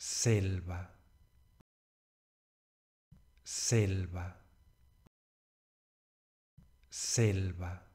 selva, selva, selva.